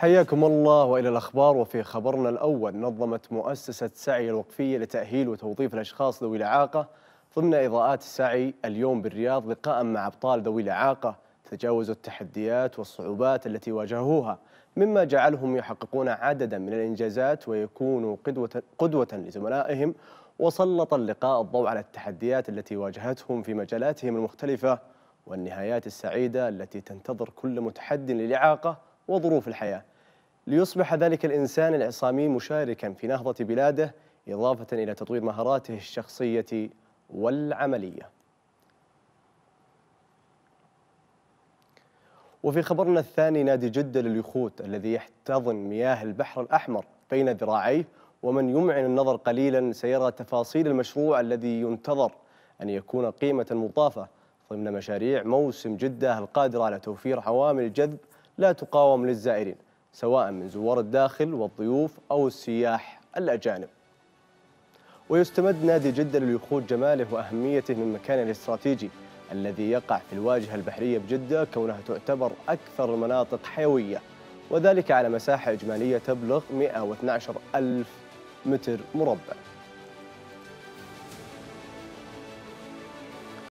حياكم الله والى الاخبار وفي خبرنا الاول نظمت مؤسسه سعي الوقفيه لتاهيل وتوظيف الاشخاص ذوي الاعاقه ضمن اضاءات السعي اليوم بالرياض لقاء مع ابطال ذوي الاعاقه تجاوزوا التحديات والصعوبات التي واجهوها مما جعلهم يحققون عددا من الانجازات ويكونوا قدوه قدوه لزملائهم وسلط اللقاء الضوء على التحديات التي واجهتهم في مجالاتهم المختلفه والنهايات السعيده التي تنتظر كل متحد للاعاقه وظروف الحياه ليصبح ذلك الإنسان العصامي مشاركا في نهضة بلاده إضافة إلى تطوير مهاراته الشخصية والعملية وفي خبرنا الثاني نادي جدة لليخوت الذي يحتضن مياه البحر الأحمر بين ذراعيه ومن يمعن النظر قليلا سيرى تفاصيل المشروع الذي ينتظر أن يكون قيمة مضافة ضمن مشاريع موسم جدة القادرة على توفير عوامل جذب لا تقاوم للزائرين سواء من زوار الداخل والضيوف أو السياح الأجانب ويستمد نادي جدة ليخوض جماله وأهميته من مكانه الاستراتيجي الذي يقع في الواجهة البحرية بجدة كونها تعتبر أكثر المناطق حيوية وذلك على مساحة إجمالية تبلغ 112 ألف متر مربع